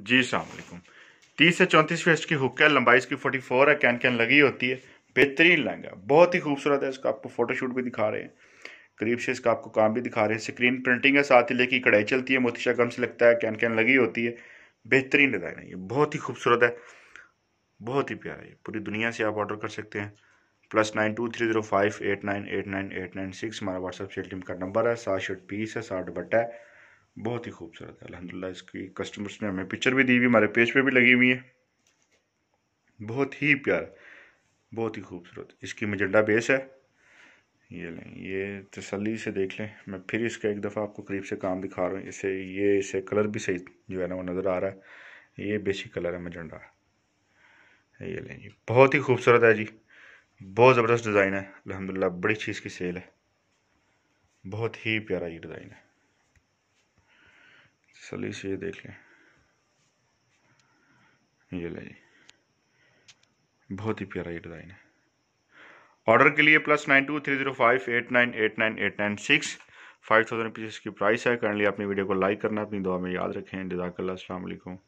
जी सलामकुम तीस से चौंतीस फेस्ट की हुक है लंबाई इसकी फोर्टी फोर है कैन कैन लगी होती है बेहतरीन लहंगा बहुत ही खूबसूरत है इसका आपको फोटोशूट भी दिखा रहे हैं करीब से इसका आपको काम भी दिखा रहे हैं स्क्रीन प्रिंटिंग है साथ ही लेकिन कढ़ाई चलती है मोतीशा गम से लगता है कैन कैन लगी होती है बेहतरीन डिज़ाइन है ये बहुत ही खूबसूरत है बहुत ही प्यारा है पूरी दुनिया से आप ऑर्डर कर सकते हैं plus nine two three zero five eight nine eight nine eight nine six हमारा व्हाट्सअप सेल टीम का नंबर है साठ शर्ट पीस है साठ बट्टा है बहुत ही खूबसूरत है अलहमदिल्ला इसकी कस्टमर्स ने हमें पिक्चर भी दी हुई हमारे पेज पे भी लगी हुई है बहुत ही प्यारा बहुत ही खूबसूरत इसकी मजंडा बेस है ये लें ये तसली से देख लें मैं फिर इसका एक दफ़ा आपको करीब से काम दिखा रहा हूँ इसे ये इसे कलर भी सही जो है ना वो नज़र आ रहा है ये बेसिक कलर है मजंडा ये लें जी बहुत ही खूबसूरत है जी बहुत ज़बरदस्त डिज़ाइन है अलहमदिल्ला बड़ी चीज़ की सेल है बहुत ही प्यारा ये डिज़ाइन है सलीस ये देख लें ये ले जी बहुत ही प्यारा ये डिज़ाइन है ऑर्डर के लिए plus nine two three zero five eight nine eight nine eight nine six five thousand rupees की प्राइस है करंटली अपनी वीडियो को लाइक करना अपनी दुआ में याद रखें जजाकल्ला असल